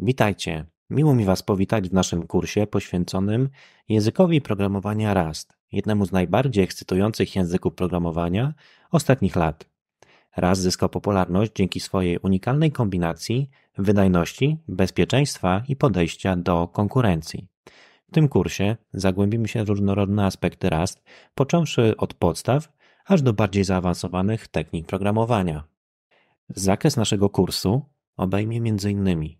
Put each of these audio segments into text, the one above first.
Witajcie. Miło mi Was powitać w naszym kursie poświęconym językowi programowania Rust, jednemu z najbardziej ekscytujących języków programowania ostatnich lat. Rust zyskał popularność dzięki swojej unikalnej kombinacji wydajności, bezpieczeństwa i podejścia do konkurencji. W tym kursie zagłębimy się w różnorodne aspekty Rust, począwszy od podstaw, aż do bardziej zaawansowanych technik programowania. Zakres naszego kursu obejmie m.in.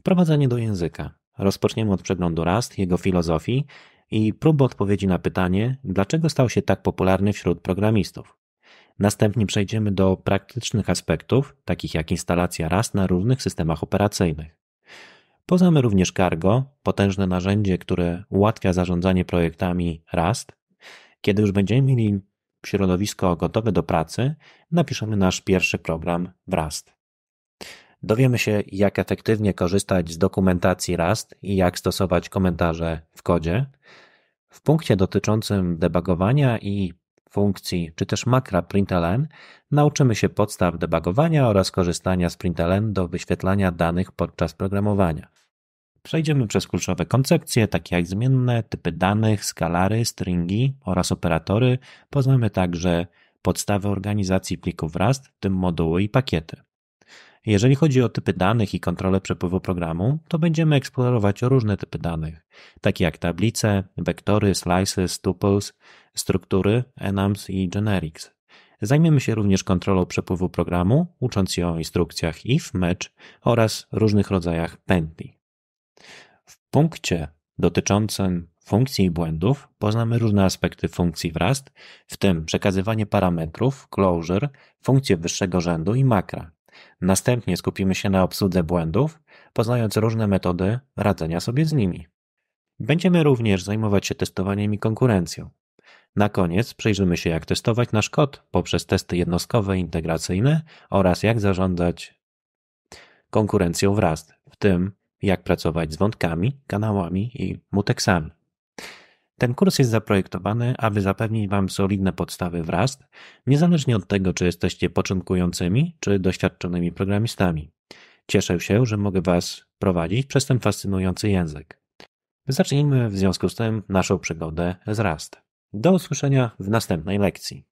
Wprowadzenie do języka. Rozpoczniemy od przeglądu Rust, jego filozofii i próby odpowiedzi na pytanie, dlaczego stał się tak popularny wśród programistów. Następnie przejdziemy do praktycznych aspektów, takich jak instalacja Rust na różnych systemach operacyjnych. Poznamy również Cargo, potężne narzędzie, które ułatwia zarządzanie projektami Rust. Kiedy już będziemy mieli środowisko gotowe do pracy, napiszemy nasz pierwszy program w Rust. Dowiemy się, jak efektywnie korzystać z dokumentacji RAST i jak stosować komentarze w kodzie. W punkcie dotyczącym debugowania i funkcji czy też makra println nauczymy się podstaw debugowania oraz korzystania z println do wyświetlania danych podczas programowania. Przejdziemy przez kluczowe koncepcje, takie jak zmienne, typy danych, skalary, stringi oraz operatory. Poznamy także podstawy organizacji plików RAST, w tym moduły i pakiety. Jeżeli chodzi o typy danych i kontrolę przepływu programu, to będziemy eksplorować różne typy danych, takie jak tablice, wektory, slices, tuples, struktury, enums i generics. Zajmiemy się również kontrolą przepływu programu, ucząc się o instrukcjach if, match oraz różnych rodzajach pętli. W punkcie dotyczącym funkcji i błędów poznamy różne aspekty funkcji w w tym przekazywanie parametrów, closure, funkcje wyższego rzędu i makra. Następnie skupimy się na obsłudze błędów, poznając różne metody radzenia sobie z nimi. Będziemy również zajmować się testowaniem i konkurencją. Na koniec przyjrzymy się, jak testować nasz kod poprzez testy jednostkowe i integracyjne oraz jak zarządzać konkurencją wraz, w tym jak pracować z wątkami, kanałami i muteksami. Ten kurs jest zaprojektowany, aby zapewnić Wam solidne podstawy w Rust, niezależnie od tego, czy jesteście początkującymi czy doświadczonymi programistami. Cieszę się, że mogę Was prowadzić przez ten fascynujący język. Zacznijmy w związku z tym naszą przygodę z Rust. Do usłyszenia w następnej lekcji.